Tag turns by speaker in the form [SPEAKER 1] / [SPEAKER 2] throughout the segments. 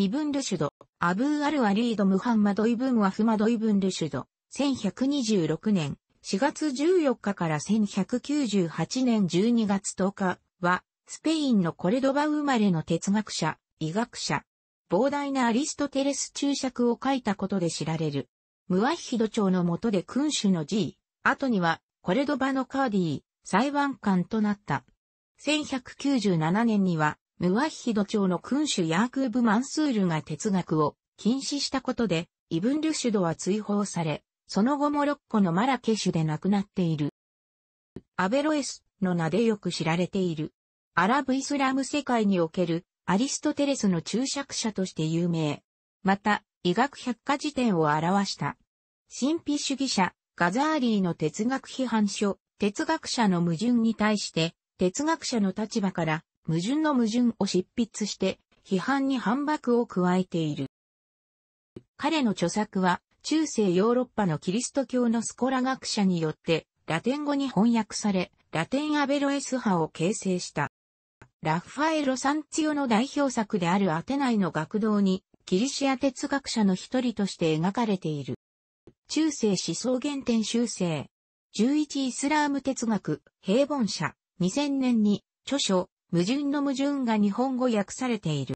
[SPEAKER 1] イブンルシュド、アブーアル・アリード・ムハンマド・イブン・ワフマド・イブンルシュド、1126年4月14日から1198年12月10日は、スペインのコレドバ生まれの哲学者、医学者、膨大なアリストテレス注釈を書いたことで知られる。ムワヒド朝の下で君主の G、後にはコレドバのカーディー、裁判官となった。1197年にはムワッヒド朝の君主ヤークーブ・マンスールが哲学を禁止したことで、イブン・ルシュドは追放され、その後モロッコのマラケシュで亡くなっている。アベロエスの名でよく知られている。アラブ・イスラム世界におけるアリストテレスの注釈者として有名。また、医学百科辞典を表した。神秘主義者、ガザーリーの哲学批判書、哲学者の矛盾に対して、哲学者の立場から矛盾の矛盾を執筆して、批判に反駁を加えている。彼の著作は、中世ヨーロッパのキリスト教のスコラ学者によって、ラテン語に翻訳され、ラテンアベロエス派を形成した。ラファエロ・サンツィオの代表作であるアテナイの学童に、キリシア哲学者の一人として描かれている。中世思想原点修正。11イスラーム哲学、平凡者。2000年に、著書、矛盾の矛盾が日本語訳されている。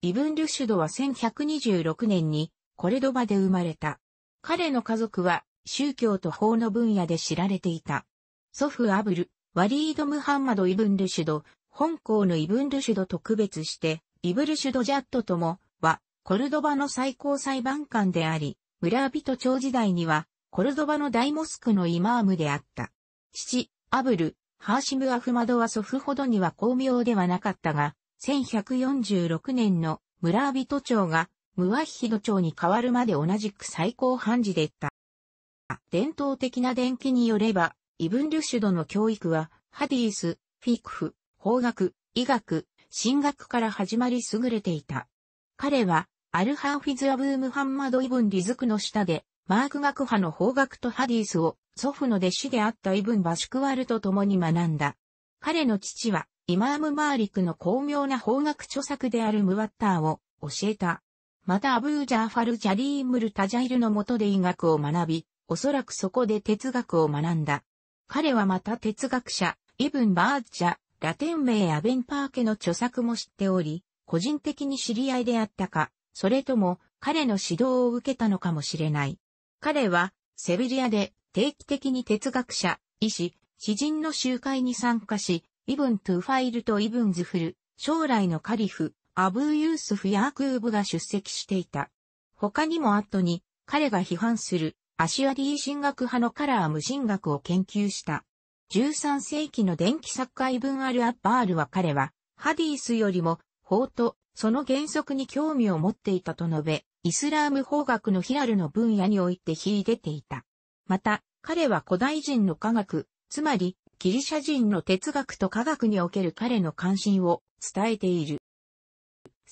[SPEAKER 1] イブン・ルシュドは1126年にコレドバで生まれた。彼の家族は宗教と法の分野で知られていた。祖父アブル、ワリード・ムハンマド・イブン・ルシュド、本校のイブン・ルシュドと区別して、イブルシュド・ジャットともは、コルドバの最高裁判官であり、村人長時代には、コルドバの大モスクのイマームであった。父、アブル、ハーシム・アフマドは祖父ほどには巧妙ではなかったが、1146年の村人長がムワヒド長に変わるまで同じく最高判事でった。伝統的な伝記によれば、イブン・ルシュドの教育は、ハディース、フィクフ、法学、医学、神学から始まり優れていた。彼は、アルハーフィズ・アブー・ムハンマド・イブン・リズクの下で、マーク学派の法学とハディスを祖父の弟子であったイブン・バシュクワルと共に学んだ。彼の父は、イマーム・マーリクの巧妙な法学著作であるムワッターを教えた。またアブージャーファル・ジャリームル・タジャイルの下で医学を学び、おそらくそこで哲学を学んだ。彼はまた哲学者、イブン・バーッジャ、ラテン名アベン・パーケの著作も知っており、個人的に知り合いであったか、それとも彼の指導を受けたのかもしれない。彼は、セビリアで定期的に哲学者、医師、詩人の集会に参加し、イブン・トゥ・ファイルとイブン・ズフル、将来のカリフ、アブー・ユースフ・ヤークーブが出席していた。他にも後に、彼が批判する、アシュアィー神学派のカラー無神学を研究した。13世紀の電気作家イブン・アル・アッバールは彼は、ハディースよりも、法と、その原則に興味を持っていたと述べ、イスラーム法学のヒラルの分野において秀でていた。また、彼は古代人の科学、つまり、ギリシャ人の哲学と科学における彼の関心を伝えている。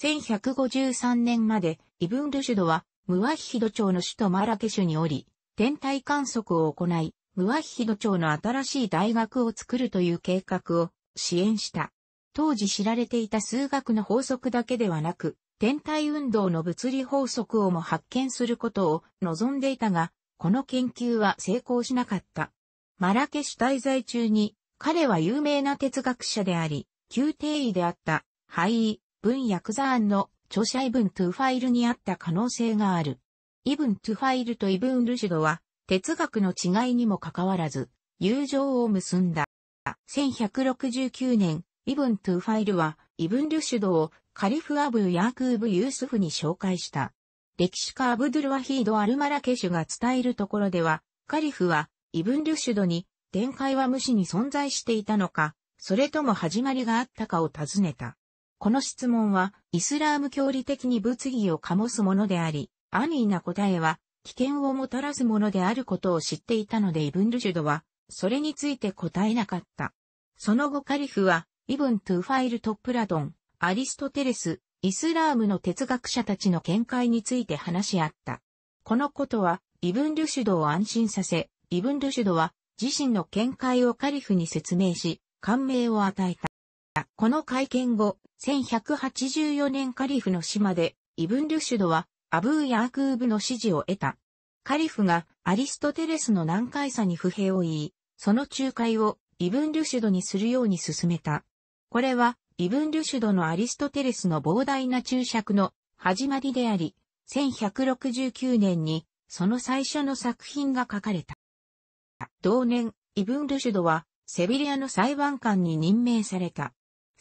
[SPEAKER 1] 1153年まで、イブン・ルシュドは、ムワヒヒド町の首都マラケシュにおり、天体観測を行い、ムワヒヒド町の新しい大学を作るという計画を支援した。当時知られていた数学の法則だけではなく、天体運動の物理法則をも発見することを望んでいたが、この研究は成功しなかった。マラケシュ滞在中に、彼は有名な哲学者であり、宮廷医であった、ハイブ文ヤクザーンの著者イブン・トゥファイルにあった可能性がある。イブン・トゥファイルとイブン・ルシドは、哲学の違いにもかかわらず、友情を結んだ。1169年、イブン・トゥファイルは、イブン・ルシュドをカリフ・アブ・ヤークーブ・ユースフに紹介した。歴史家アブドゥルワヒード・アルマラケシュが伝えるところでは、カリフはイブン・ルシュドに展開は無視に存在していたのか、それとも始まりがあったかを尋ねた。この質問は、イスラーム教理的に物議を醸すものであり、アニーな答えは、危険をもたらすものであることを知っていたのでイブンルシュドは、それについて答えなかった。その後カリフは、イブントゥファイルトップラドン、アリストテレス、イスラームの哲学者たちの見解について話し合った。このことは、イブン・ルシュドを安心させ、イブン・ルシュドは自身の見解をカリフに説明し、感銘を与えた。この会見後、1184年カリフの島で、イブン・ルシュドはアブー・ヤークーブの支持を得た。カリフがアリストテレスの難解さに不平を言い、その仲介をイブン・ルシュドにするように進めた。これは、イブン・ルシュドのアリストテレスの膨大な注釈の始まりであり、1169年に、その最初の作品が書かれた。同年、イブン・ルシュドは、セビリアの裁判官に任命された。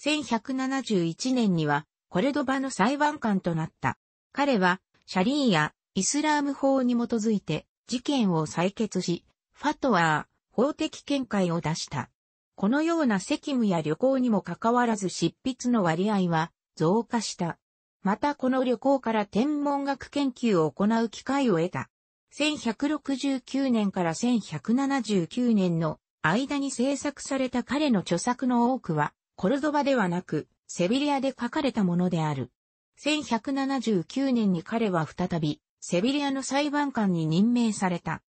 [SPEAKER 1] 1171年には、コルドバの裁判官となった。彼は、シャリーやイスラーム法に基づいて事件を採決し、ファトワー、法的見解を出した。このような責務や旅行にもかかわらず執筆の割合は増加した。またこの旅行から天文学研究を行う機会を得た。1169年から1179年の間に制作された彼の著作の多くは、コルドバではなく、セビリアで書かれたものである。1179年に彼は再び、セビリアの裁判官に任命された。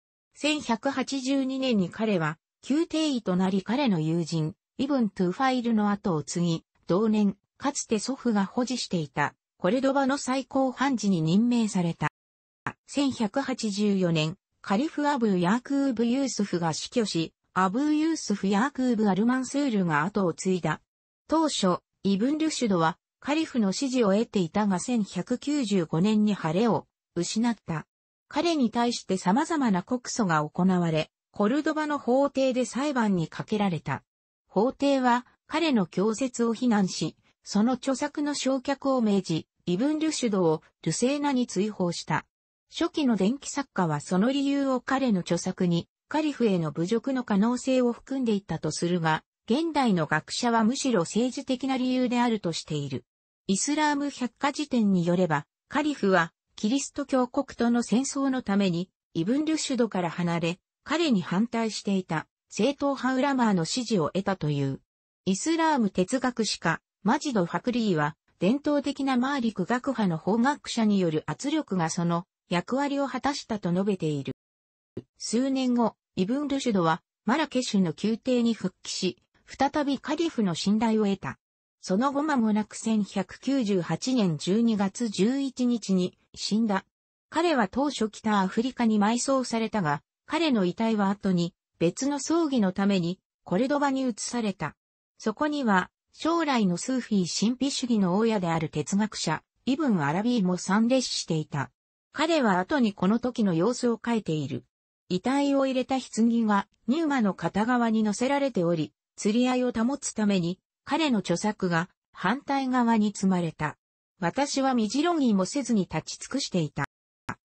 [SPEAKER 1] 1182年に彼は、宮廷医となり彼の友人、イブン・トゥ・ファイルの後を継ぎ、同年、かつて祖父が保持していた、コレドバの最高判事に任命された。1184年、カリフ・アブー・ヤークーブ・ユースフが死去し、アブー・ユースフ・ヤークーブ・アルマンスールが後を継いだ。当初、イブン・ルシュドは、カリフの支持を得ていたが1195年に晴れを失った。彼に対して様々な告訴が行われ、コルドバの法廷で裁判にかけられた。法廷は彼の教説を非難し、その著作の焼却を命じ、イブン・ルシュドをルセーナに追放した。初期の電気作家はその理由を彼の著作に、カリフへの侮辱の可能性を含んでいったとするが、現代の学者はむしろ政治的な理由であるとしている。イスラーム百科事典によれば、カリフはキリスト教国との戦争のためにイブン・ルシュドから離れ、彼に反対していた正統派ウラマーの支持を得たという。イスラーム哲学史家、マジド・ファクリーは、伝統的なマーリク学派の法学者による圧力がその役割を果たしたと述べている。数年後、イブン・ルシュドは、マラケシュの宮廷に復帰し、再びカリフの信頼を得た。その後間もなく1198年12月11日に死んだ。彼は当初北アフリカに埋葬されたが、彼の遺体は後に別の葬儀のためにコルドバに移された。そこには将来のスーフィー神秘主義の親である哲学者、イブン・アラビーも参列していた。彼は後にこの時の様子を書いている。遺体を入れた棺がニューマの片側に乗せられており、釣り合いを保つために彼の著作が反対側に積まれた。私はジロギーもせずに立ち尽くしていた。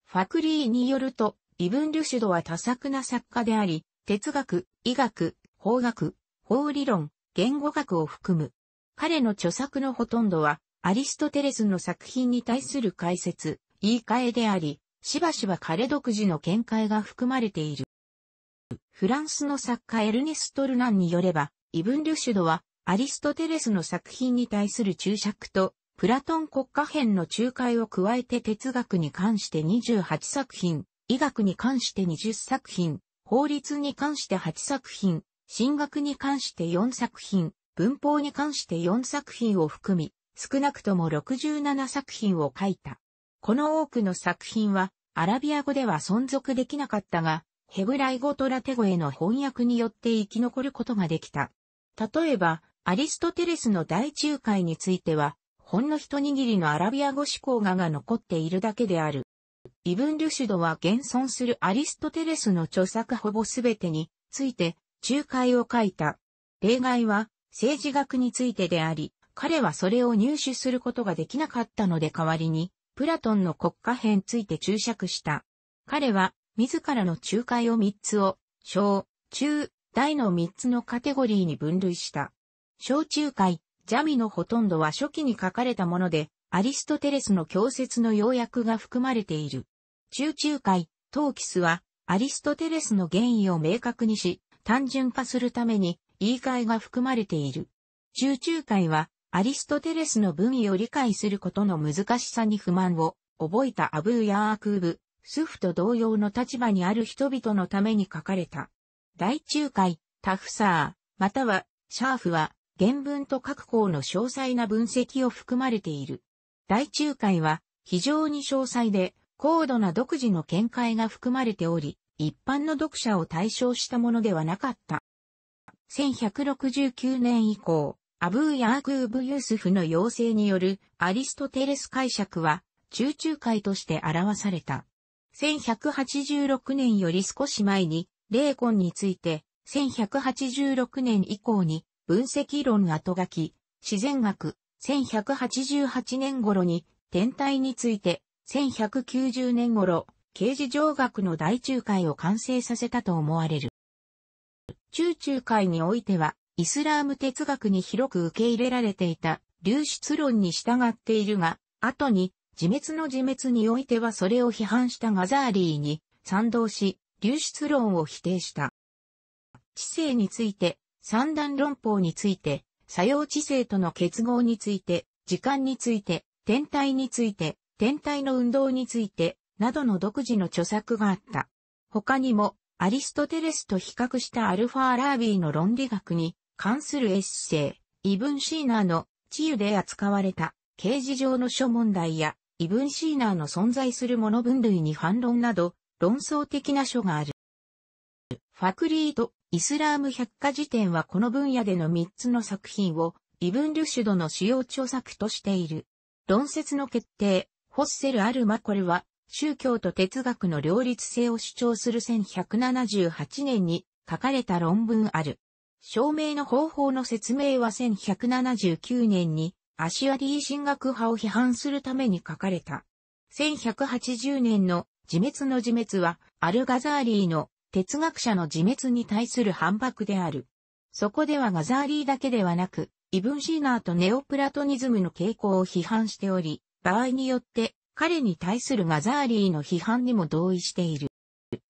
[SPEAKER 1] ファクリーによると、イブン・ルシュドは多作な作家であり、哲学、医学、法学、法理論、言語学を含む。彼の著作のほとんどは、アリストテレスの作品に対する解説、言い換えであり、しばしば彼独自の見解が含まれている。フランスの作家エルネスト・ルナンによれば、イブン・ルシュドは、アリストテレスの作品に対する注釈と、プラトン国家編の仲介を加えて哲学に関して28作品、医学に関して20作品、法律に関して8作品、進学に関して4作品、文法に関して4作品を含み、少なくとも67作品を書いた。この多くの作品は、アラビア語では存続できなかったが、ヘブライ語とラテ語への翻訳によって生き残ることができた。例えば、アリストテレスの大仲介については、ほんの一握りのアラビア語思考画が残っているだけである。イブン・ュシュドは現存するアリストテレスの著作ほぼすべてについて仲介を書いた。例外は政治学についてであり、彼はそれを入手することができなかったので代わりに、プラトンの国家編について注釈した。彼は、自らの仲介を3つを、小、中、大の3つのカテゴリーに分類した。小仲介、ジャミのほとんどは初期に書かれたもので、アリストテレスの教説の要約が含まれている。中中海、トーキスは、アリストテレスの原意を明確にし、単純化するために、言い換えが含まれている。中中海は、アリストテレスの文意を理解することの難しさに不満を覚えたアブーヤークーブ、スフと同様の立場にある人々のために書かれた。大中海、タフサー、または、シャーフは、原文と各項の詳細な分析を含まれている。大中会は非常に詳細で高度な独自の見解が含まれており、一般の読者を対象したものではなかった。1169年以降、アブーヤークーブ・ユースフの要請によるアリストテレス解釈は中中会として表された。1186年より少し前に、霊魂について、1186年以降に、分析論後書き、自然学、1188年頃に天体について、1190年頃、刑事上学の大仲介を完成させたと思われる。中中海においては、イスラーム哲学に広く受け入れられていた流出論に従っているが、後に自滅の自滅においてはそれを批判したガザーリーに賛同し、流出論を否定した。知性について、三段論法について、作用知性との結合について、時間について、天体について、天体の運動について、などの独自の著作があった。他にも、アリストテレスと比較したアルファ・ラービーの論理学に関するエッセイ、イブン・シーナーの治癒で扱われた刑事上の諸問題や、イブン・シーナーの存在するもの分類に反論など、論争的な書がある。ファクリート・イスラーム百科事典はこの分野での3つの作品を、イブン・ュシュドの主要著作としている。論説の決定、ホッセル・アル・マコルは、宗教と哲学の両立性を主張する1178年に書かれた論文ある。証明の方法の説明は1179年にアシアィー神学派を批判するために書かれた。1180年の自滅の自滅はアルガザーリーの哲学者の自滅に対する反駁である。そこではガザーリーだけではなく、イブンシーナーとネオプラトニズムの傾向を批判しており、場合によって彼に対するガザーリーの批判にも同意している。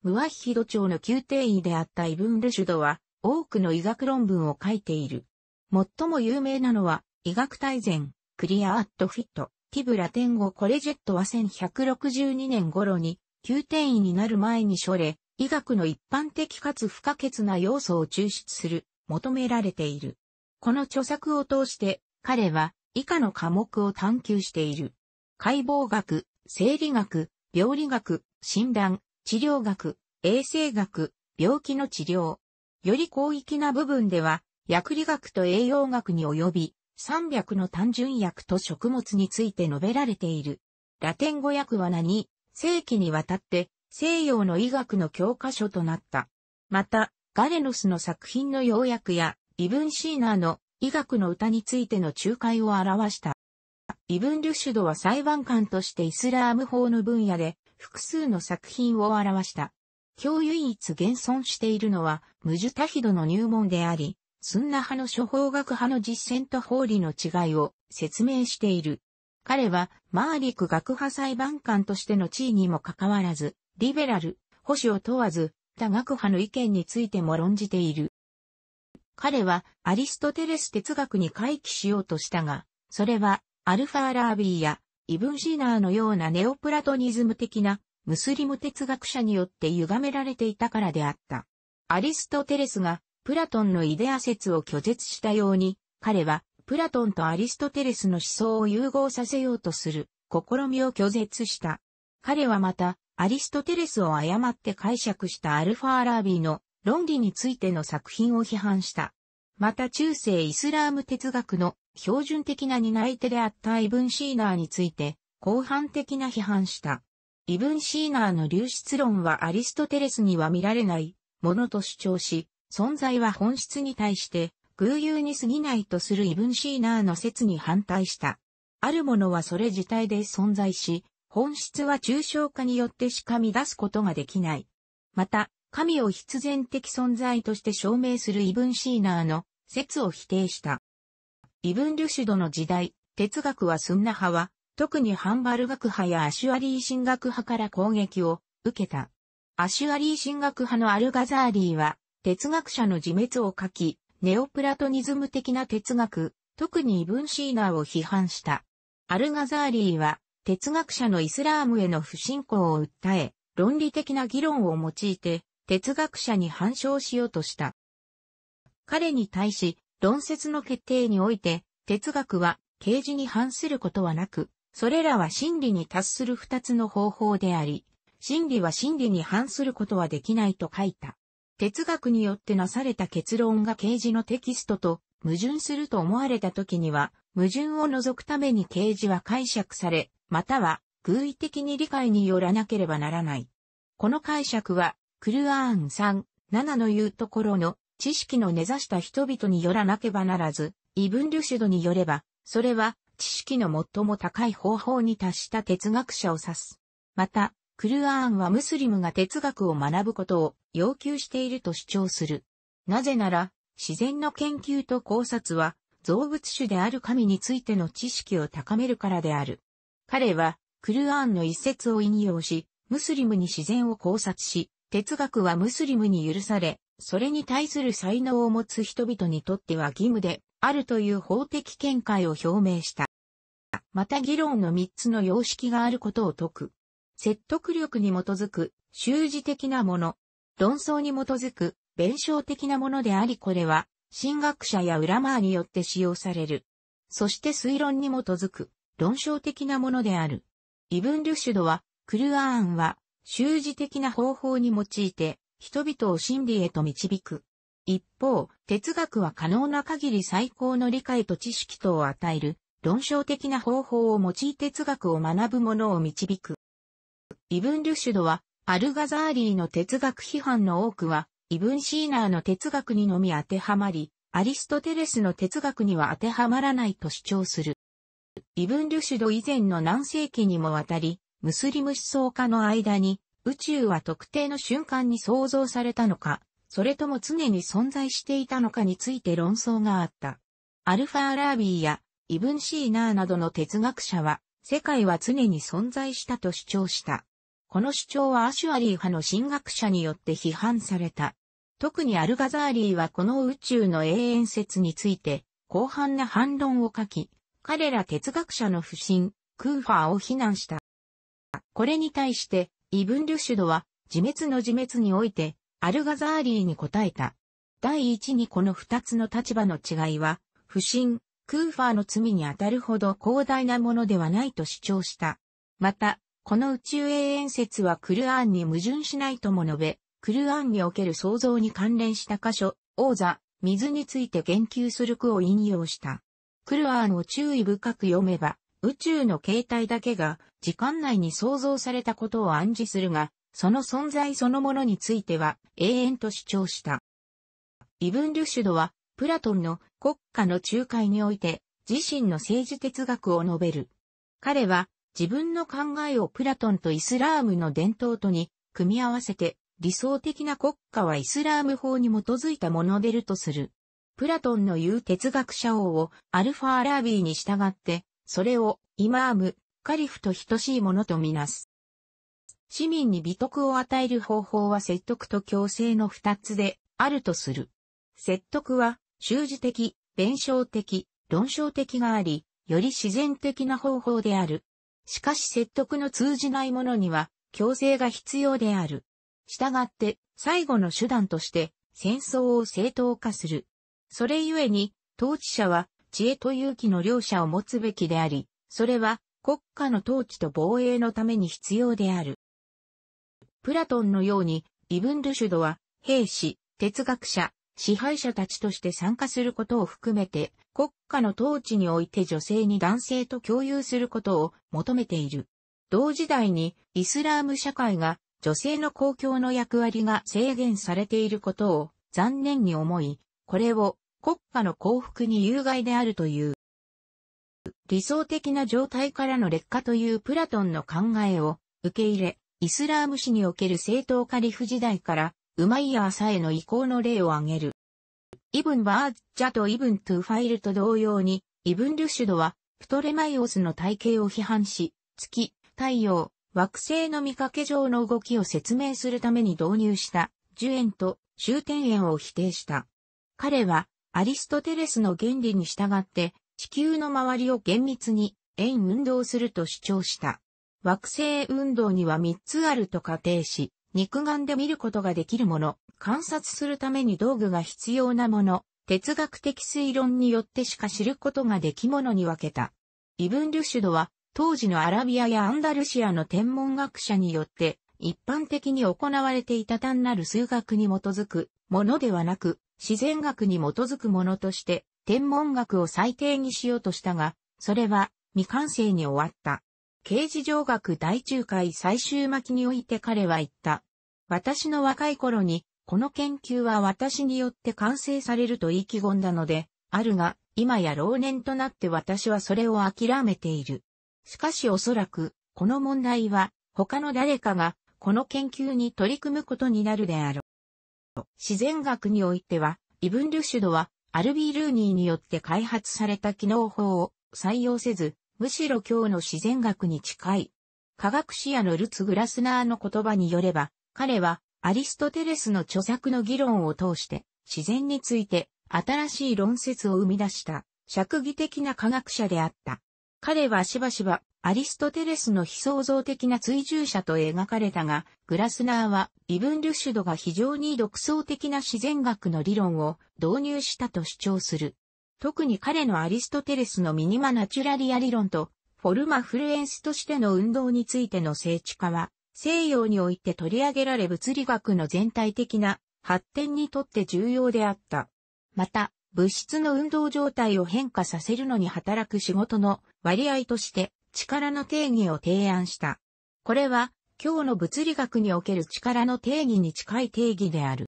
[SPEAKER 1] ムワヒヒド朝の宮廷医であったイブン・ルシュドは、多くの医学論文を書いている。最も有名なのは、医学大全、クリア・アット・フィット、ティブ・ラテン語・コレジェットは1162年頃に、宮廷医になる前に書れ、医学の一般的かつ不可欠な要素を抽出する、求められている。この著作を通して、彼は以下の科目を探求している。解剖学、生理学、病理学、診断、治療学、衛生学、病気の治療。より広域な部分では、薬理学と栄養学に及び、300の単純薬と食物について述べられている。ラテン語訳は何世紀にわたって西洋の医学の教科書となった。また、ガレノスの作品の要約や、イブン・シーナーの医学の歌についての仲介を表した。イブン・リュシュドは裁判官としてイスラーム法の分野で複数の作品を表した。今日唯一現存しているのは、ムジュタヒドの入門であり、スンナ派の処方学派の実践と法理の違いを説明している。彼はマーリク学派裁判官としての地位にもかかわらず、リベラル、保守を問わず、多学派の意見についても論じている。彼はアリストテレス哲学に回帰しようとしたが、それはアルファーラービーやイブンシーナーのようなネオプラトニズム的なムスリム哲学者によって歪められていたからであった。アリストテレスがプラトンのイデア説を拒絶したように、彼はプラトンとアリストテレスの思想を融合させようとする試みを拒絶した。彼はまたアリストテレスを誤って解釈したアルファーラービーの論理についての作品を批判した。また中世イスラーム哲学の標準的な担い手であったイブン・シーナーについて、広範的な批判した。イブン・シーナーの流出論はアリストテレスには見られないものと主張し、存在は本質に対して偶有に過ぎないとするイブン・シーナーの説に反対した。あるものはそれ自体で存在し、本質は抽象化によってしか乱すことができない。また、神を必然的存在として証明するイブン・シーナーの説を否定した。イブン・リュシュドの時代、哲学はスンナ派は、特にハンバル学派やアシュアリー神学派から攻撃を受けた。アシュアリー神学派のアルガザーリーは、哲学者の自滅を書き、ネオプラトニズム的な哲学、特にイブン・シーナーを批判した。アルガザーリーは、哲学者のイスラームへの不信仰を訴え、論理的な議論を用いて、哲学者に反証しようとした。彼に対し、論説の決定において、哲学は、啓示に反することはなく、それらは真理に達する二つの方法であり、真理は真理に反することはできないと書いた。哲学によってなされた結論が啓示のテキストと矛盾すると思われた時には、矛盾を除くために啓示は解釈され、または偶意的に理解によらなければならない。この解釈は、クルアーン3、7の言うところの知識の根ざした人々によらなければならず、イブン・リュシドによれば、それは知識の最も高い方法に達した哲学者を指す。また、クルアーンはムスリムが哲学を学ぶことを要求していると主張する。なぜなら、自然の研究と考察は、造物種である神についての知識を高めるからである。彼は、クルアーンの一節を引用し、ムスリムに自然を考察し、哲学はムスリムに許され、それに対する才能を持つ人々にとっては義務で、あるという法的見解を表明した。また議論の三つの様式があることを説く。説得力に基づく、修辞的なもの。論争に基づく、弁証的なものでありこれは、神学者や裏マーによって使用される。そして推論に基づく。論証的なものである。イブン・ルシュドは、クルアーンは、習字的な方法に用いて、人々を真理へと導く。一方、哲学は可能な限り最高の理解と知識とを与える、論証的な方法を用い哲学を学ぶ者を導く。イブン・ルシュドは、アルガザーリーの哲学批判の多くは、イブン・シーナーの哲学にのみ当てはまり、アリストテレスの哲学には当てはまらないと主張する。イブン・ュシュド以前の何世紀にもわたり、ムスリム思想家の間に、宇宙は特定の瞬間に創造されたのか、それとも常に存在していたのかについて論争があった。アルファアラービーやイブン・シーナーなどの哲学者は、世界は常に存在したと主張した。この主張はアシュアリー派の神学者によって批判された。特にアルガザーリーはこの宇宙の永遠説について、広範な反論を書き、彼ら哲学者の不信、クーファーを非難した。これに対して、イブン・リュシュドは、自滅の自滅において、アルガザーリーに答えた。第一にこの二つの立場の違いは、不信、クーファーの罪に当たるほど広大なものではないと主張した。また、この宇宙永遠説はクルアンに矛盾しないとも述べ、クルアンにおける創造に関連した箇所、王座、水について言及する句を引用した。クルアーンを注意深く読めば、宇宙の形態だけが時間内に創造されたことを暗示するが、その存在そのものについては永遠と主張した。イブン・ルシュドは、プラトンの国家の仲介において、自身の政治哲学を述べる。彼は、自分の考えをプラトンとイスラームの伝統とに組み合わせて、理想的な国家はイスラーム法に基づいたものでるとする。プラトンの言う哲学者王をアルファアラービーに従って、それをイマーム、カリフと等しいものとみなす。市民に美徳を与える方法は説得と強制の二つであるとする。説得は、習字的、弁償的、論証的があり、より自然的な方法である。しかし説得の通じないものには、強制が必要である。したがって、最後の手段として、戦争を正当化する。それゆえに、統治者は、知恵と勇気の両者を持つべきであり、それは、国家の統治と防衛のために必要である。プラトンのように、イブン・ルシュドは、兵士、哲学者、支配者たちとして参加することを含めて、国家の統治において女性に男性と共有することを求めている。同時代に、イスラーム社会が、女性の公共の役割が制限されていることを残念に思い、これを国家の幸福に有害であるという。理想的な状態からの劣化というプラトンの考えを受け入れ、イスラーム史における正当カリフ時代からウマイヤーさへの移行の例を挙げる。イブン・バージャとイブン・トゥ・ファイルと同様に、イブン・ルシュドは、プトレマイオスの体系を批判し、月、太陽、惑星の見かけ上の動きを説明するために導入した、樹園と終点円を否定した。彼は、アリストテレスの原理に従って地球の周りを厳密に円運動すると主張した。惑星運動には3つあると仮定し、肉眼で見ることができるもの、観察するために道具が必要なもの、哲学的推論によってしか知ることができものに分けた。イブン・ルシュドは、当時のアラビアやアンダルシアの天文学者によって、一般的に行われていた単なる数学に基づくものではなく、自然学に基づくものとして、天文学を最低にしようとしたが、それは未完成に終わった。刑事上学大中会最終巻において彼は言った。私の若い頃に、この研究は私によって完成されると意気込んだので、あるが、今や老年となって私はそれを諦めている。しかしおそらく、この問題は、他の誰かが、この研究に取り組むことになるであろう。自然学においては、イブン・ルシュドは、アルビー・ルーニーによって開発された機能法を採用せず、むしろ今日の自然学に近い。科学視野のルツ・グラスナーの言葉によれば、彼はアリストテレスの著作の議論を通して自然について新しい論説を生み出した、釈義的な科学者であった。彼はしばしばアリストテレスの非創造的な追従者と描かれたが、グラスナーはイブン・ルシュドが非常に独創的な自然学の理論を導入したと主張する。特に彼のアリストテレスのミニマナチュラリア理論とフォルマフルエンスとしての運動についての聖地化は、西洋において取り上げられ物理学の全体的な発展にとって重要であった。また、物質の運動状態を変化させるのに働く仕事の割合として、力の定義を提案した。これは、今日の物理学における力の定義に近い定義である。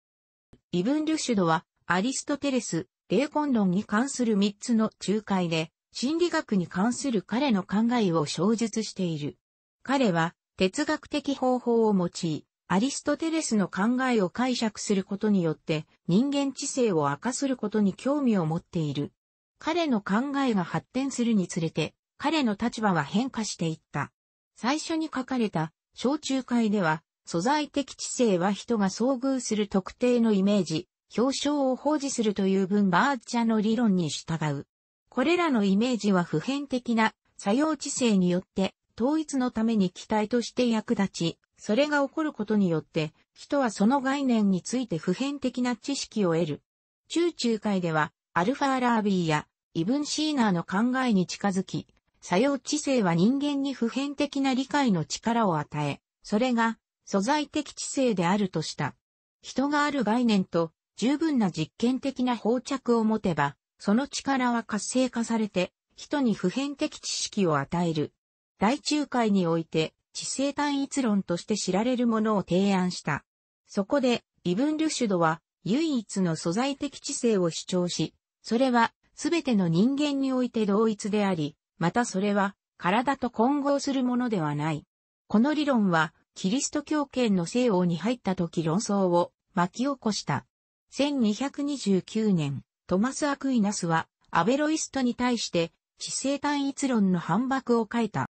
[SPEAKER 1] イブン・ルシュドは、アリストテレス、霊魂論に関する3つの仲介で、心理学に関する彼の考えを詳述している。彼は、哲学的方法を用い、アリストテレスの考えを解釈することによって、人間知性を明かすることに興味を持っている。彼の考えが発展するにつれて、彼の立場は変化していった。最初に書かれた、小中会では、素材的知性は人が遭遇する特定のイメージ、表彰を保持するという分バーチャの理論に従う。これらのイメージは普遍的な作用知性によって統一のために期待として役立ち、それが起こることによって人はその概念について普遍的な知識を得る。中中会ではアルファーラービーやイブンシーナーの考えに近づき、作用知性は人間に普遍的な理解の力を与え、それが素材的知性であるとした。人がある概念と十分な実験的な包着を持てば、その力は活性化されて、人に普遍的知識を与える。大仲介において、知性単一論として知られるものを提案した。そこで、イブン・ルシュドは、唯一の素材的知性を主張し、それは、すべての人間において同一であり、またそれは体と混合するものではない。この理論は、キリスト教圏の西欧に入った時論争を巻き起こした。1229年、トマス・アクイナスは、アベロイストに対して、知性単一論の反駁を書いた。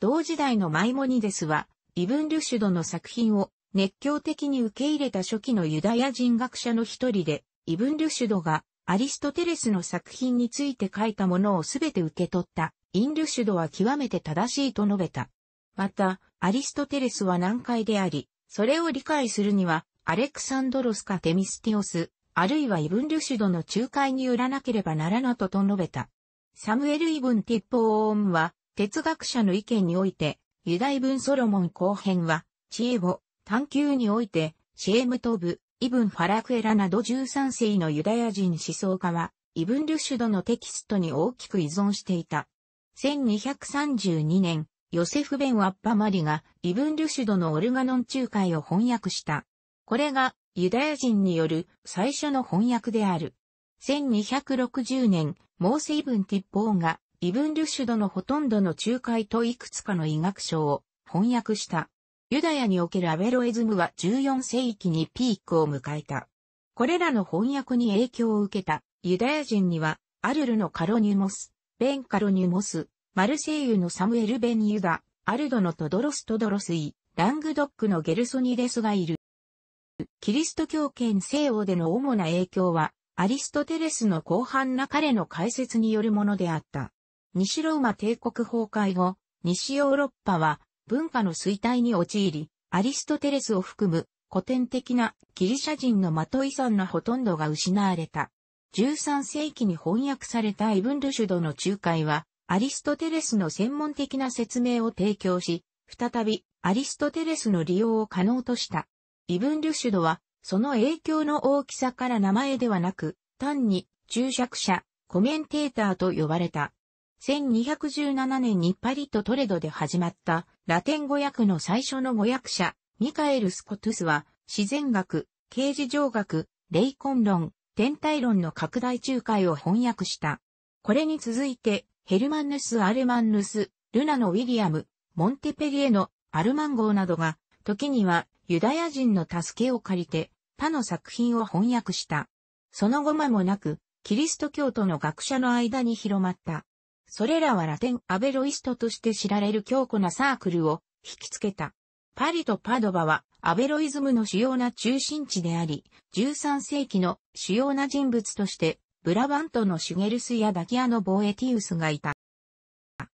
[SPEAKER 1] 同時代のマイモニデスは、イブン・ルシュドの作品を熱狂的に受け入れた初期のユダヤ人学者の一人で、イブン・ルシュドがアリストテレスの作品について書いたものをすべて受け取った、インルシュドは極めて正しいと述べた。また、アリストテレスは難解であり、それを理解するには、アレクサンドロスかテミスティオス、あるいはイブン・ルシュドの仲介によらなければならなとと述べた。サムエル・イブン・ティッポー・オーンは、哲学者の意見において、ユダイ・ブン・ソロモン後編は、知恵を、探求において、シェームトブ、イブン・ファラクエラなど13世のユダヤ人思想家は、イブン・ルシュドのテキストに大きく依存していた。1232年、ヨセフ・ベン・ワッパマリが、イブン・ルシュドのオルガノン仲介を翻訳した。これが、ユダヤ人による最初の翻訳である。1260年、モーセ・イブン・ティッポーンが、イブン・ルシュドのほとんどの仲介といくつかの医学書を翻訳した。ユダヤにおけるアベロイズムは14世紀にピークを迎えた。これらの翻訳に影響を受けたユダヤ人には、アルルのカロニュモス、ベンカロニュモス、マルセイユのサムエル・ベン・ユダ、アルドのトドロス・トドロスイ、ラングドックのゲルソニデスがいる。キリスト教圏西欧での主な影響は、アリストテレスの広範な彼の解説によるものであった。西ローマ帝国崩壊後、西ヨーロッパは文化の衰退に陥り、アリストテレスを含む古典的なギリシャ人の的遺産のほとんどが失われた。13世紀に翻訳されたイブン・ルシュドの仲介は、アリストテレスの専門的な説明を提供し、再びアリストテレスの利用を可能とした。イブン・ルシュドは、その影響の大きさから名前ではなく、単に注釈者、コメンテーターと呼ばれた。1217年にパリとトレドで始まったラテン語訳の最初の語訳者、ミカエル・スコトゥスは、自然学、刑事上学、霊魂論、天体論の拡大仲介を翻訳した。これに続いて、ヘルマンヌス・アルマンヌス、ルナのウィリアム、モンテペリエのアルマン号などが、時にはユダヤ人の助けを借りて、他の作品を翻訳した。その後間もなく、キリスト教徒の学者の間に広まった。それらはラテンアベロイストとして知られる強固なサークルを引きつけた。パリとパドバはアベロイズムの主要な中心地であり、13世紀の主要な人物としてブラバントのシュゲルスやダキアのボエティウスがいた。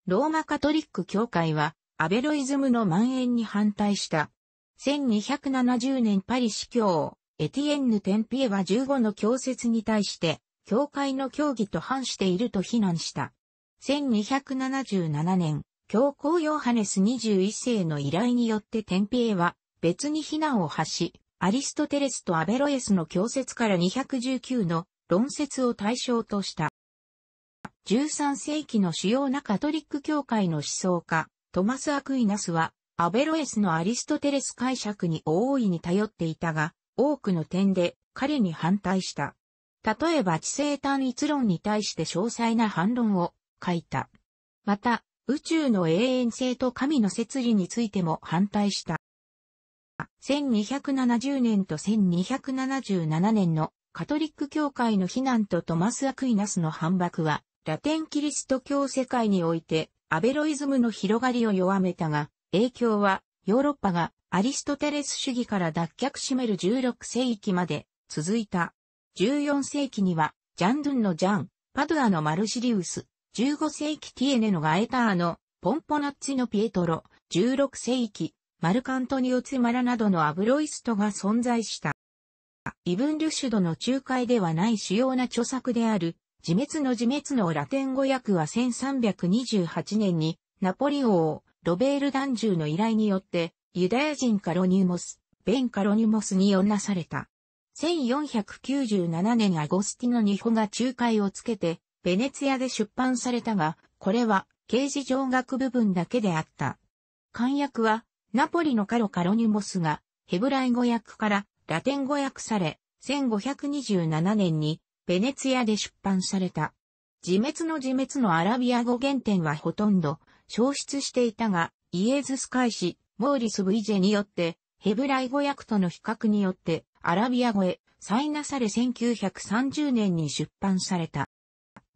[SPEAKER 1] ローマカトリック教会はアベロイズムの蔓延に反対した。1270年パリ司教、エティエンヌ・テンピエは15の教説に対して、教会の教義と反していると非難した。1277年、教皇ヨハネス21世の依頼によって天平は別に非難を発し、アリストテレスとアベロエスの教説から219の論説を対象とした。13世紀の主要なカトリック教会の思想家、トマス・アクイナスは、アベロエスのアリストテレス解釈に大いに頼っていたが、多くの点で彼に反対した。例えば知性単一論に対して詳細な反論を書いた。また、宇宙の永遠性と神の摂理についても反対した。1270年と1277年のカトリック教会の非難とトマス・アクイナスの反駁は、ラテンキリスト教世界においてアベロイズムの広がりを弱めたが、影響はヨーロッパがアリストテレス主義から脱却しめる16世紀まで続いた。14世紀にはジャンドゥンのジャン、パドゥアのマルシリウス、15世紀ティエネのガエターノ、ポンポナッチのピエトロ、16世紀、マルカントニオツマラなどのアブロイストが存在した。イブン・ルシュドの仲介ではない主要な著作である、自滅の自滅のラテン語訳は1328年に、ナポリ王、ロベール・ダンジューの依頼によって、ユダヤ人カロニュモス、ベン・カロニュモスに呼なされた。1497年アゴスティノ・ニホが仲介をつけて、ベネツィアで出版されたが、これは、刑事上学部分だけであった。漢訳は、ナポリのカロカロニモスが、ヘブライ語訳からラテン語訳され、1527年に、ベネツィアで出版された。自滅の自滅のアラビア語原点はほとんど消失していたが、イエズス開始、モーリス・ブイジェによって、ヘブライ語訳との比較によって、アラビア語へ、再なされ1930年に出版された。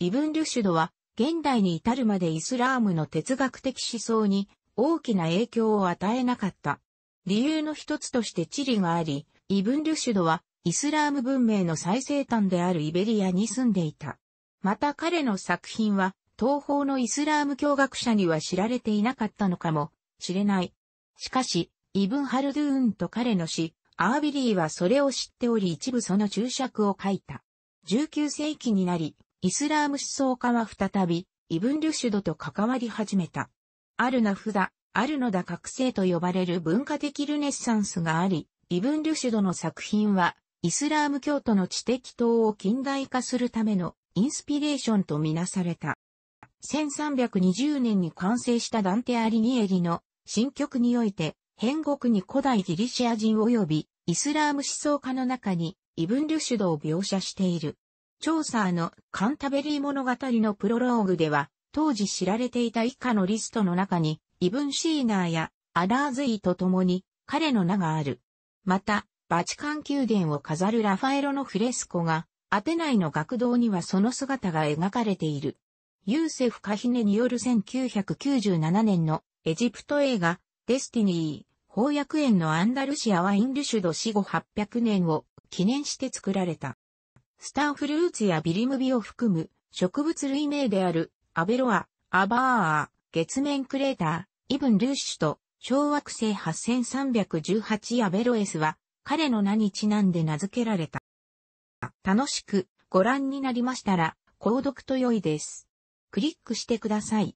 [SPEAKER 1] イブン・ルシュドは、現代に至るまでイスラームの哲学的思想に大きな影響を与えなかった。理由の一つとして地理があり、イブン・ルシュドはイスラーム文明の最西端であるイベリアに住んでいた。また彼の作品は東方のイスラーム教学者には知られていなかったのかもしれない。しかし、イブン・ハルドゥーンと彼の詩、アービリーはそれを知っており一部その注釈を書いた。19世紀になり、イスラーム思想家は再び、イブン・ルシュドと関わり始めた。アルナフダ、アルノダ覚醒と呼ばれる文化的ルネッサンスがあり、イブン・ュシュドの作品は、イスラーム教徒の知的党を近代化するためのインスピレーションとみなされた。1320年に完成したダンテ・アリニエリの新曲において、変国に古代ギリシア人及びイスラーム思想家の中にイブン・ュシュドを描写している。チョーサーのカンタベリー物語のプロローグでは、当時知られていた以下のリストの中に、イブン・シーナーやアラーズイと共に彼の名がある。また、バチカン宮殿を飾るラファエロのフレスコが、アテナイの学童にはその姿が描かれている。ユーセフ・カヒネによる1997年のエジプト映画、デスティニー、翻訳園のアンダルシアはインルシュド死後800年を記念して作られた。スターフルーツやビリムビを含む植物類名であるアベロア、アバーア、月面クレーター、イブン・ルーシュと小惑星8318アベロエスは彼の名にちなんで名付けられた。楽しくご覧になりましたら購読と良いです。クリックしてください。